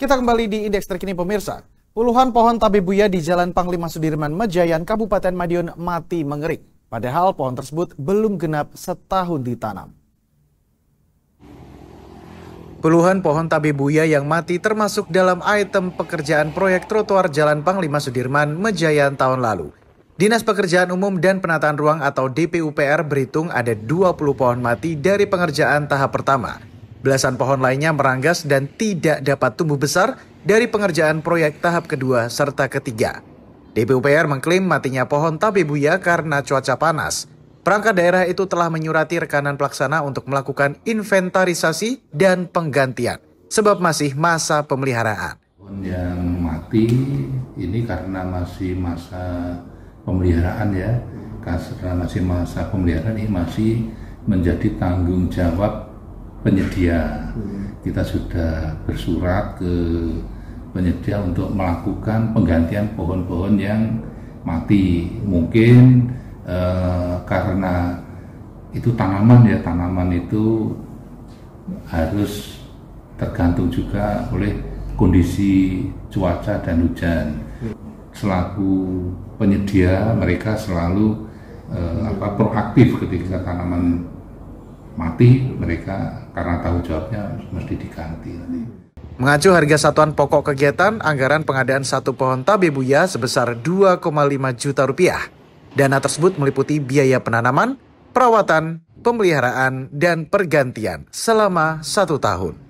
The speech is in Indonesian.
Kita kembali di indeks terkini pemirsa. Puluhan pohon tabebuya di Jalan Panglima Sudirman Mejayan, Kabupaten Madiun mati mengering. Padahal pohon tersebut belum genap setahun ditanam. Puluhan pohon tabebuya yang mati termasuk dalam item pekerjaan proyek trotoar Jalan Panglima Sudirman Mejayan tahun lalu. Dinas Pekerjaan Umum dan Penataan Ruang atau DPUPR berhitung ada 20 pohon mati dari pengerjaan tahap pertama Belasan pohon lainnya meranggas dan tidak dapat tumbuh besar dari pengerjaan proyek tahap kedua serta ketiga. DPUPR mengklaim matinya pohon tabebuya karena cuaca panas. Perangkat daerah itu telah menyurati rekanan pelaksana untuk melakukan inventarisasi dan penggantian, sebab masih masa pemeliharaan. Pohon Yang mati ini karena masih masa pemeliharaan ya, karena masih masa pemeliharaan ini masih menjadi tanggung jawab penyedia. Hmm. Kita sudah bersurat ke penyedia untuk melakukan penggantian pohon-pohon yang mati. Mungkin eh, karena itu tanaman ya, tanaman itu harus tergantung juga oleh kondisi cuaca dan hujan. Hmm. Selaku penyedia mereka selalu eh, apa proaktif ketika tanaman mati mereka karena tahu jawabnya mesti diganti nanti. Mengacu harga satuan pokok kegiatan, anggaran pengadaan satu pohon tabebuya sebesar 2,5 juta rupiah. Dana tersebut meliputi biaya penanaman, perawatan, pemeliharaan, dan pergantian selama satu tahun.